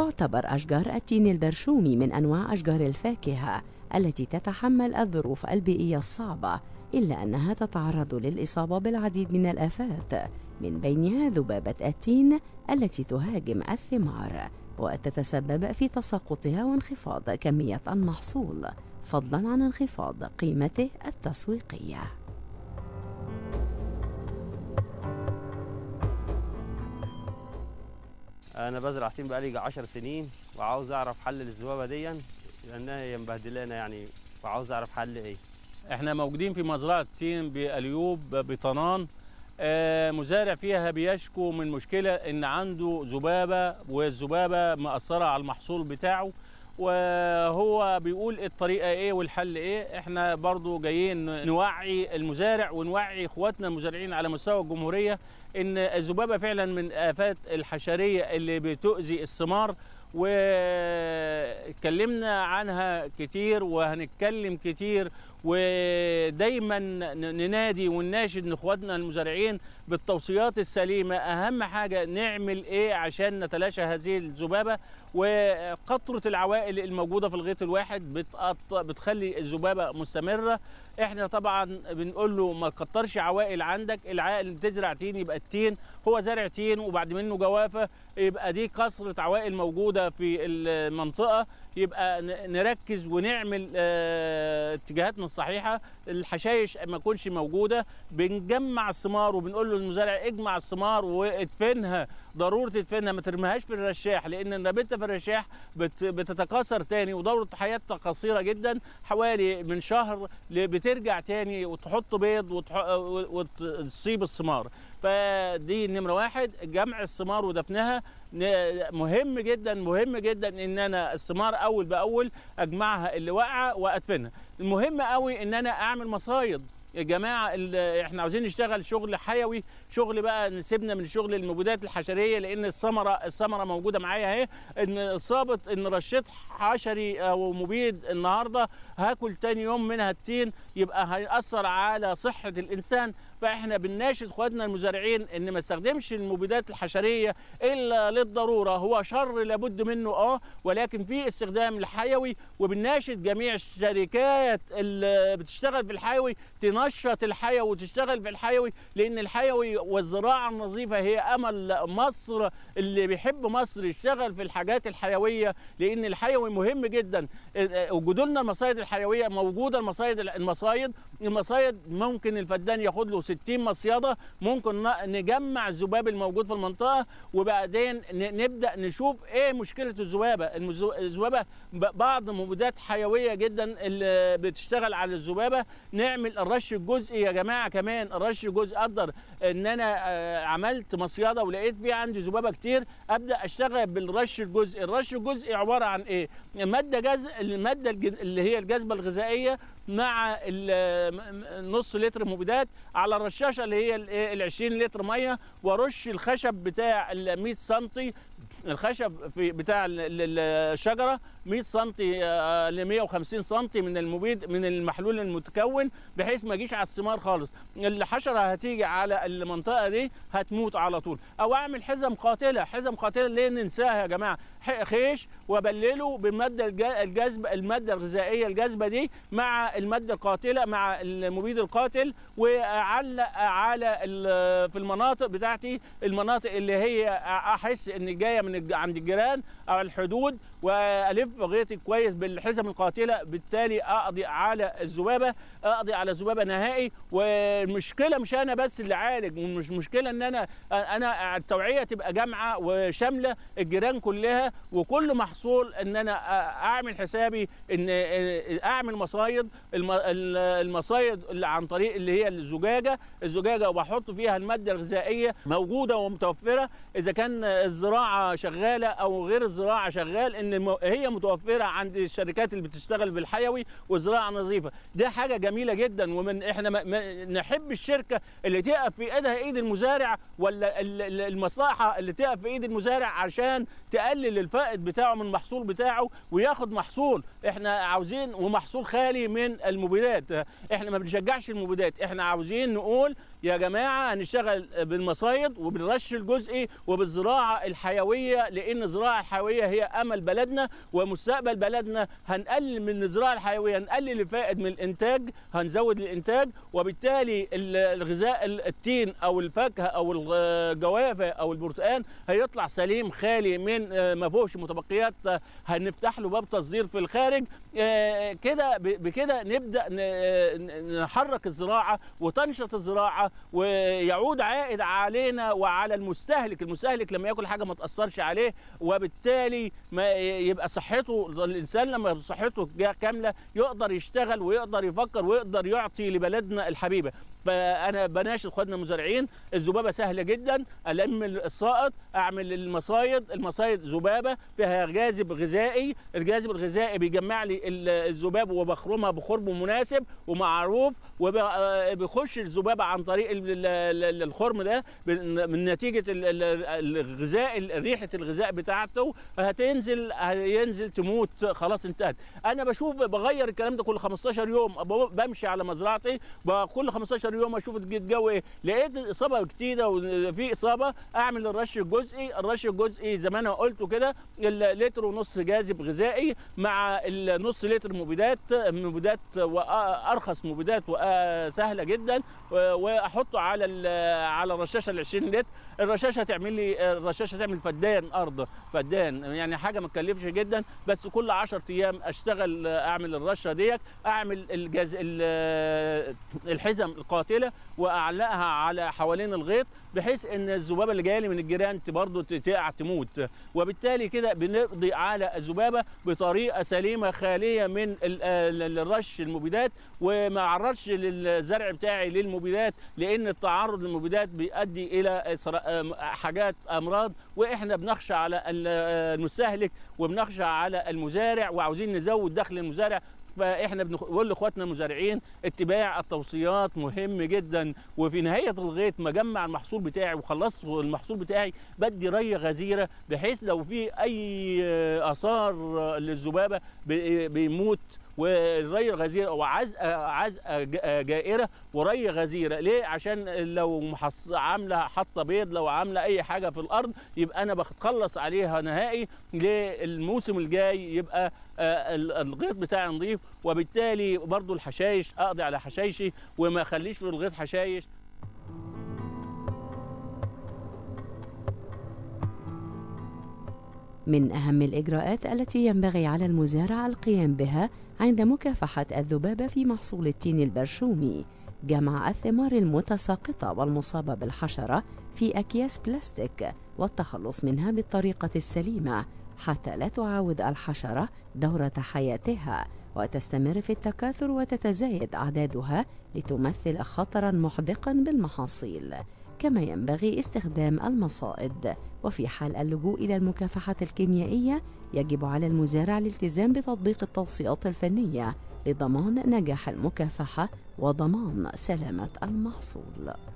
تعتبر أشجار التين البرشومي من أنواع أشجار الفاكهة التي تتحمل الظروف البيئية الصعبة إلا أنها تتعرض للإصابة بالعديد من الآفات من بينها ذبابة التين التي تهاجم الثمار وتتسبب في تساقطها وانخفاض كمية المحصول فضلا عن انخفاض قيمته التسويقيه انا بزرع تين بقالي 10 سنين وعاوز اعرف حل للذبابه دي لانها هي مبهدلانا يعني وعاوز اعرف حل ايه احنا موجودين في مزرعه تين باليوب بطنان آه، مزارع فيها بيشكو من مشكله ان عنده ذبابه والذبابه مأثره على المحصول بتاعه وهو بيقول الطريقه ايه والحل ايه احنا برضو جايين نوعي المزارع ونوعي اخواتنا المزارعين على مستوى الجمهوريه ان الذبابه فعلا من الافات الحشريه اللي بتؤذي الثمار واتكلمنا عنها كتير وهنتكلم كتير ودايما ننادي ونناشد اخواتنا المزارعين بالتوصيات السليمه اهم حاجه نعمل ايه عشان نتلاشى هذه الذبابه وقطره العوائل الموجوده في الغيط الواحد بتخلي الذبابه مستمره احنا طبعا بنقول له ما تكترش عوائل عندك العائل بتزرع تين يبقى التين هو زرع تين وبعد منه جوافه يبقى دي كثره عوائل موجوده في المنطقه يبقى نركز ونعمل آه، اتجاهاتنا الصحيحه الحشايش ما تكونش موجوده بنجمع الثمار وبنقول له المزارع اجمع الثمار وادفنها ضروره تدفنها ما ترميهاش في الرشاح لان النبته في الرشاح بت بتتكاثر تاني ودوره حياتها قصيره جدا حوالي من شهر بترجع تاني وتحط بيض وتصيب الثمار فدي نمره واحد جمع الثمار ودفنها مهم جدا مهم جدا ان انا الثمار اول باول اجمعها اللي واقعه وادفنها المهم قوي ان انا اعمل مصايد يا جماعه احنا عاوزين نشتغل شغل حيوي شغل بقى نسيبنا من شغل المبيدات الحشريه لان الثمره الثمره موجوده معايا اهي ان اصابه ان رشيت حشري او مبيد النهارده هاكل تاني يوم منها التين يبقى هياثر على صحه الانسان فاحنا بنناشد اخواتنا المزارعين ان ما استخدمش المبيدات الحشريه الا للضروره هو شر لابد منه اه ولكن في استخدام الحيوي وبنناشد جميع الشركات اللي بتشتغل في الحيوي تنشط الحيوي وتشتغل في الحيوي لان الحيوي والزراعه النظيفه هي امل مصر اللي بيحب مصر يشتغل في الحاجات الحيويه لان الحيوي مهم جدا وجودنا لنا المصايد الحيويه موجوده المصايد المصايد المصايد ممكن الفدان ياخد له 60 مصيده ممكن نجمع الذباب الموجود في المنطقه وبعدين نبدا نشوف ايه مشكله الذبابه الذبابه بعض مبيدات حيويه جدا اللي بتشتغل على الذبابه نعمل الرش الجزئي يا جماعه كمان الرش الجزئي اقدر ان انا آه، عملت مصيده ولقيت في عندي ذبابه كتير ابدا اشتغل بالرش الجزئي الرش الجزئي عباره عن ايه ماده جز الماده اللي هي الجذبه الغذائيه مع نص لتر مبيدات على الرشاشه اللي هي ال 20 لتر ميه وارش الخشب بتاع ال 100 سم الخشب في بتاع الشجره 100 سم ل 150 سم من المبيد من المحلول المتكون بحيث ما يجيش على الثمار خالص الحشره هتيجي على المنطقه دي هتموت على طول او اعمل حزم قاتله حزم قاتله ليه ننساها يا جماعه خيش وبلله بالماده الجذب الماده الغذائيه الجذبه دي مع الماده القاتله مع المبيد القاتل واعلق على في المناطق بتاعتي المناطق اللي هي احس ان جايه من عند الجيران او الحدود والف بغيتي كويس بالحزم القاتله بالتالي اقضي على الذبابه اقضي على الذبابه نهائي والمشكله مش انا بس اللي عالج مش مشكله ان انا انا التوعيه تبقى جامعه وشامله الجيران كلها وكل محصول ان انا اعمل حسابي ان اعمل مصايد المصايد اللي عن طريق اللي هي الزجاجه الزجاجه وبحط فيها الماده الغذائيه موجوده ومتوفره اذا كان الزراعه شغاله او غير الزراعه شغال ان هي متوفره عند الشركات اللي بتشتغل بالحيوي والزراعه النظيفه دي حاجه جميله جدا ومن احنا ما ما نحب الشركه اللي تقف في ايدها ايد المزارع ولا المصلحه اللي تقف في ايد المزارع عشان تقلل الفائض بتاعه من المحصول بتاعه وياخد محصول احنا عاوزين ومحصول خالي من المبيدات احنا ما بنشجعش المبيدات احنا عاوزين نقول يا جماعه هنشتغل بالمصايد وبالرش الجزئي وبالزراعه الحيويه لان الزراعه الحيويه هي امل بلدنا ومستقبل بلدنا هنقلل من الزراعه الحيويه هنقلل الفائد من الانتاج هنزود الانتاج وبالتالي الغذاء التين او الفاكهه او الجوافه او البرتقال هيطلع سليم خالي من آه، ما فيهوش متبقيات هنفتح له باب تصدير في الخارج آه، آه، كده بكده نبدا نحرك الزراعه وتنشط الزراعه ويعود عائد علينا وعلى المستهلك المستهلك لما ياكل حاجه ما تاثرش عليه وبالتالي ما يبقى صحته الانسان لما صحته كامله يقدر يشتغل ويقدر يفكر ويقدر يعطي لبلدنا الحبيبه فانا بناشد اخواتنا المزارعين الذبابه سهله جدا الم السائط اعمل المصايد المصايد ذبابه فيها جاذب غذائي الجاذب الغذائي بيجمع لي الذباب وبخرمها بخرم مناسب ومعروف وبيخش الذبابه عن طريق الخرم ده من نتيجه الغذاء ريحه الغذاء بتاعته هتنزل هينزل تموت خلاص انتهت انا بشوف بغير الكلام ده كل 15 يوم بمشي على مزرعتي كل 15 اكتر يوم اشوف ايه لقيت الاصابه جديده وفي اصابه اعمل الرش الجزئي الرش الجزئي زي ما انا قلت كده اللتر ونص جاذب غذائي مع النص لتر مبيدات مبيدات وارخص مبيدات وسهله جدا واحطه على على الرشاشه ال 20 لتر الرشاشه تعمل لي الرشاشه تعمل فدان ارض فدان يعني حاجه ما تكلفش جدا بس كل 10 ايام اشتغل اعمل الرشه ديت اعمل الجز... الحزم القادم قاتله واعلقها على حوالين الغيط بحيث ان الذبابه اللي جايه لي من الجيران برضه تقع تموت وبالتالي كده بنقضي على الذبابه بطريقه سليمه خاليه من الرش المبيدات وما اعرضش الزرع بتاعي للمبيدات لان التعرض للمبيدات بيؤدي الى حاجات امراض واحنا بنخشى على المستهلك وبنخشى على المزارع وعاوزين نزود دخل المزارع فاحنا بنقول لاخواتنا المزارعين اتباع التوصيات مهم جدا وفي نهايه الغيط ما جمع المحصول بتاعي وخلصت المحصول بتاعي بدي ري غزيره بحيث لو في اي اثار للذبابه بيموت وري غزيرة وعزقه آه، عزقه آه، آه، جائره وري غزيره ليه عشان لو عامله حاطه بيض لو عامله اي حاجه في الارض يبقى انا بخلص عليها نهائي للموسم الجاي يبقى الغيط بتاعي نظيف وبالتالي برضو الحشايش اقضي على حشايشي وما اخليش في الغيط حشايش من أهم الإجراءات التي ينبغي على المزارع القيام بها عند مكافحة الذبابة في محصول التين البرشومي جمع الثمار المتساقطة والمصابة بالحشرة في أكياس بلاستيك والتخلص منها بالطريقة السليمة حتى لا تعاود الحشرة دورة حياتها وتستمر في التكاثر وتتزايد أعدادها لتمثل خطرا محدقا بالمحاصيل كما ينبغي استخدام المصائد وفي حال اللجوء إلى المكافحة الكيميائية يجب على المزارع الالتزام بتطبيق التوصيات الفنية لضمان نجاح المكافحة وضمان سلامة المحصول